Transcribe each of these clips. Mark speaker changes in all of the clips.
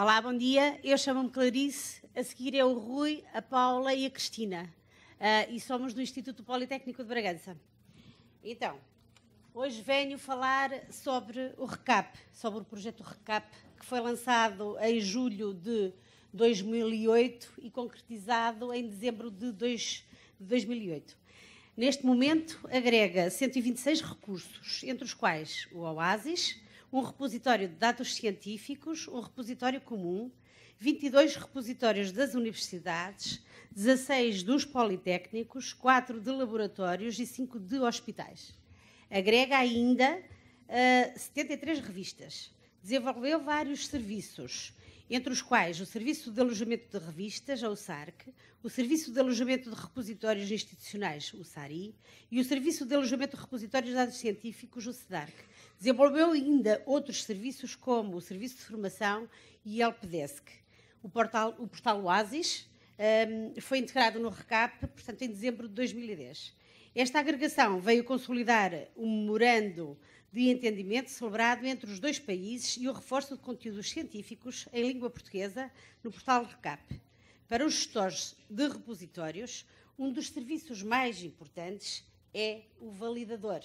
Speaker 1: Olá, bom dia. Eu chamo-me Clarice, a seguir é o Rui, a Paula e a Cristina. Uh, e somos do Instituto Politécnico de Bragança. Então, hoje venho falar sobre o RECAP, sobre o projeto RECAP, que foi lançado em julho de 2008 e concretizado em dezembro de, de 2008. Neste momento, agrega 126 recursos, entre os quais o OASIS, um repositório de dados científicos, um repositório comum, 22 repositórios das universidades, 16 dos politécnicos, 4 de laboratórios e 5 de hospitais. Agrega ainda uh, eh, 73 revistas. Desenvolveu vários serviços, entre os quais o Serviço de Alojamento de Revistas, ou SARC, o Serviço de Alojamento de Repositórios Institucionais, o SARI, e o Serviço de Alojamento de Repositórios de Dados Científicos, o SEDARC. Desenvolveu ainda outros serviços, como o Serviço de Formação e Helpdesk. O portal, o portal Oasis um, foi integrado no RECAP, portanto, em dezembro de 2010. Esta agregação veio consolidar um memorando de entendimento celebrado entre os dois países e o reforço de conteúdos científicos em língua portuguesa no portal RECAP. Para os gestores de repositórios, um dos serviços mais importantes é o validador,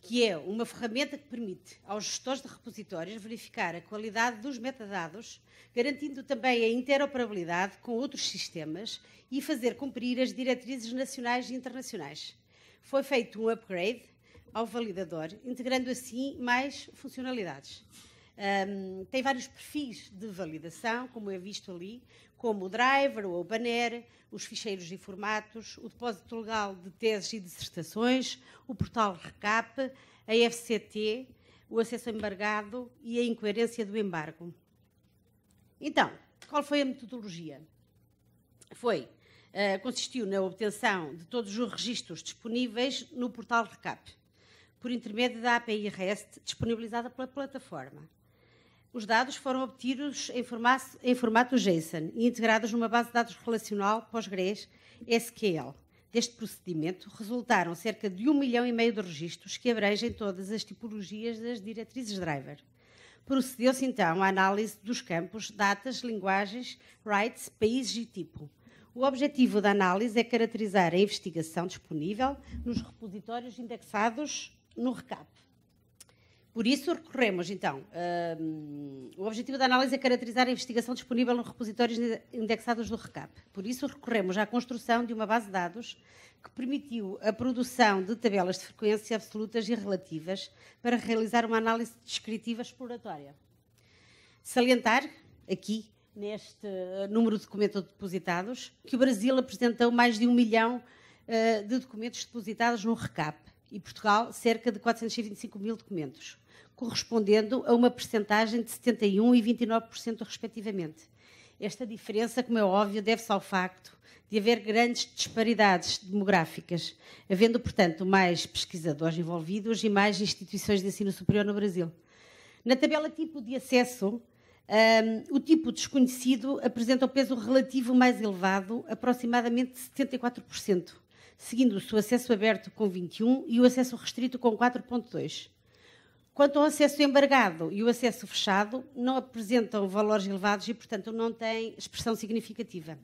Speaker 1: que é uma ferramenta que permite aos gestores de repositórios verificar a qualidade dos metadados, garantindo também a interoperabilidade com outros sistemas e fazer cumprir as diretrizes nacionais e internacionais. Foi feito um upgrade ao validador, integrando assim mais funcionalidades. Um, tem vários perfis de validação, como é visto ali, como o driver ou o banner, os ficheiros e formatos, o depósito legal de teses e dissertações, o portal RECAP, a FCT, o acesso embargado e a incoerência do embargo. Então, qual foi a metodologia? Foi, uh, consistiu na obtenção de todos os registros disponíveis no portal RECAP por intermédio da API REST disponibilizada pela plataforma. Os dados foram obtidos em formato, em formato JSON e integrados numa base de dados relacional Postgres SQL. Deste procedimento resultaram cerca de um milhão e meio de registros que abrangem todas as tipologias das diretrizes driver. Procedeu-se então à análise dos campos, datas, linguagens, rights, países e tipo. O objetivo da análise é caracterizar a investigação disponível nos repositórios indexados no Recap. Por isso, recorremos, então, um, o objetivo da análise é caracterizar a investigação disponível nos repositórios indexados do RECAP. Por isso, recorremos à construção de uma base de dados que permitiu a produção de tabelas de frequência absolutas e relativas para realizar uma análise descritiva exploratória. Salientar, aqui, neste eh, número de documentos depositados, que o Brasil apresentou mais de um milhão uh, de documentos depositados no RECAP e Portugal cerca de 425 mil documentos, correspondendo a uma percentagem de 71% e 29% respectivamente. Esta diferença, como é óbvio, deve-se ao facto de haver grandes disparidades demográficas, havendo, portanto, mais pesquisadores envolvidos e mais instituições de ensino superior no Brasil. Na tabela tipo de acesso, um, o tipo desconhecido apresenta o peso relativo mais elevado, aproximadamente 74%, seguindo-se o acesso aberto com 21 e o acesso restrito com 4.2. Quanto ao acesso embargado e o acesso fechado, não apresentam valores elevados e, portanto, não têm expressão significativa.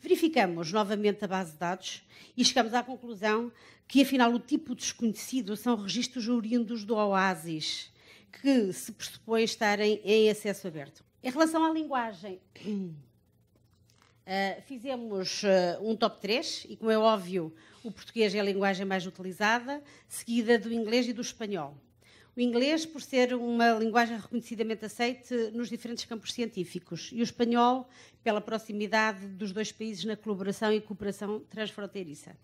Speaker 1: Verificamos novamente a base de dados e chegamos à conclusão que, afinal, o tipo desconhecido são registros oriundos do OASIS, que se pressupõe estarem em acesso aberto. Em relação à linguagem, Ah, fizemos uh, um top 3 e, como é óbvio, o português é a linguagem mais utilizada, seguida do inglês e do espanhol. O inglês, por ser uma linguagem reconhecidamente aceite nos diferentes campos científicos, e o espanhol, pela proximidade dos dois países na colaboração e cooperação transfronteiriça.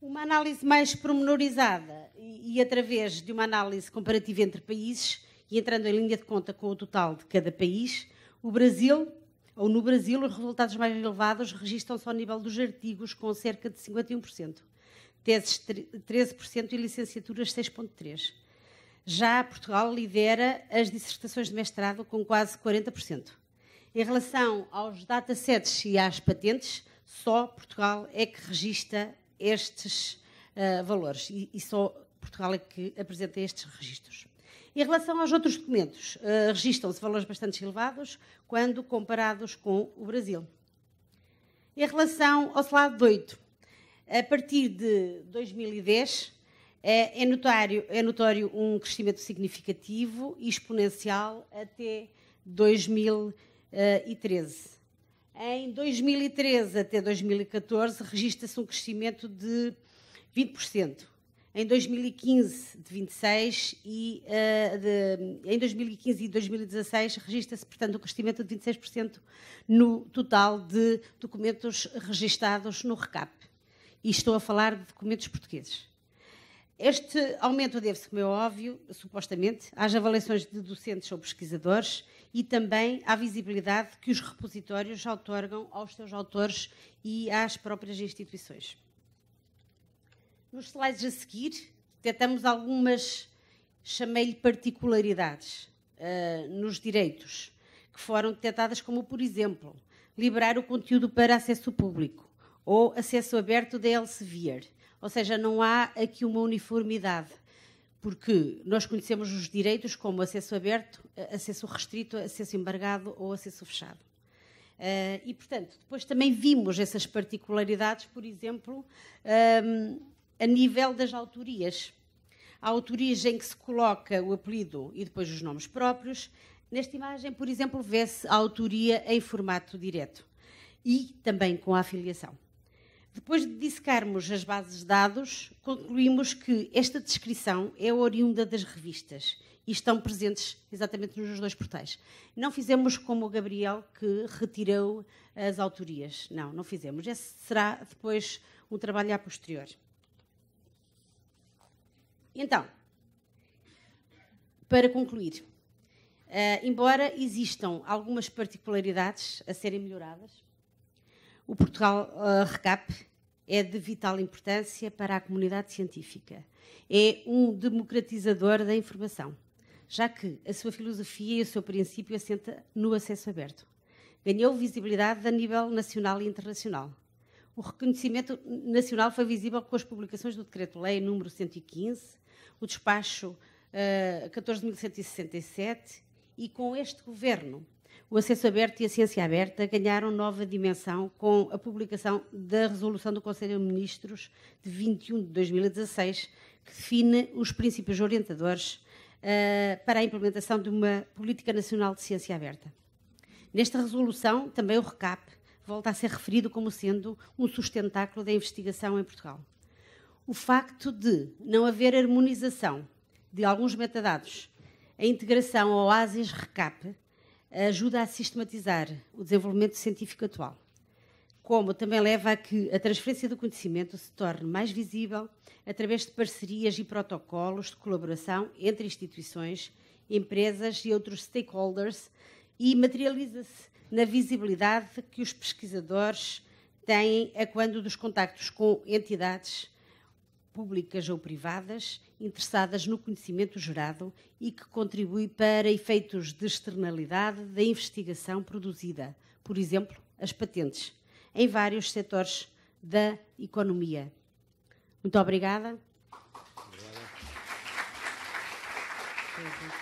Speaker 1: Uma análise mais promenorizada e, e através de uma análise comparativa entre países e entrando em linha de conta com o total de cada país, o Brasil ou no Brasil, os resultados mais elevados registram-se ao nível dos artigos, com cerca de 51%, teses 13% e licenciaturas 6,3%. Já Portugal lidera as dissertações de mestrado, com quase 40%. Em relação aos datasets e às patentes, só Portugal é que registra estes uh, valores e, e só Portugal é que apresenta estes registros. Em relação aos outros documentos, uh, registram-se valores bastante elevados quando comparados com o Brasil. Em relação ao slide 8, a partir de 2010, eh, é notório, é notório, um crescimento significativo e exponencial até 2013. Eh, em 2013 até 2014, registra-se um crescimento de 20% em 2015 de 26 e uh, de, em 2015 e 2016 registra-se, portanto, um crescimento de 26% no total de documentos registados no RECAP. E estou a falar de documentos portugueses. Este aumento deve-se, como é óbvio, supostamente, às avaliações de docentes ou pesquisadores e também à visibilidade que os repositórios otorgam aos seus autores e às próprias instituições. Nos slides a seguir, detectamos algumas, chamei-lhe particularidades, uh, nos direitos, que foram detectadas como, por exemplo, liberar o conteúdo para acesso público ou acesso aberto da Elsevier. Ou seja, não há aqui uma uniformidade, porque nós conhecemos os direitos como acesso aberto, eh, acesso restrito, acesso embargado ou acesso fechado. Uh, e, portanto, depois também vimos essas particularidades, por exemplo, um, ehm, a nível das autorias. Há autorias em que se coloca o apelido e depois os nomes próprios. Nesta imagem, por exemplo, vê-se a autoria em formato direto e também com a afiliação. Depois de dissecarmos as bases de dados, concluímos que esta descrição é oriunda das revistas e estão presentes exatamente nos dois portais. Não fizemos como o Gabriel, que retirou as autorias. Não, não fizemos. Esse será depois um trabalho a posterior. Então, para concluir, uh, embora existam algumas particularidades a serem melhoradas, o Portugal uh, RECAP é de vital importância para a comunidade científica. É um democratizador da informação, já que a sua filosofia e o seu princípio assenta no acesso aberto. Ganhou visibilidade a nível nacional e internacional o reconhecimento nacional foi visível com as publicações do Decreto-Lei número 115, o despacho uh, eh, 14.167 e com este governo. O acesso aberto e a ciência aberta ganharam nova dimensão com a publicação da resolução do Conselho de Ministros de 21 de 2016, que define os princípios orientadores uh, para a implementação de uma política nacional de ciência aberta. Nesta resolução, também o RECAP volta a ser referido como sendo um sustentáculo da investigação em Portugal. O facto de não haver harmonização de alguns metadados, a integração ao OASIS RECAP ajuda a sistematizar o desenvolvimento científico atual, como também leva a que a transferência do conhecimento se torne mais visível através de parcerias e protocolos de colaboração entre instituições, empresas e outros stakeholders e materializa-se na visibilidade que os pesquisadores têm a quando dos contactos com entidades públicas ou privadas interessadas no conhecimento gerado e que contribui para efeitos de externalidade da investigação produzida, por exemplo, as patentes, em vários setores da economia. Muito obrigada. obrigada.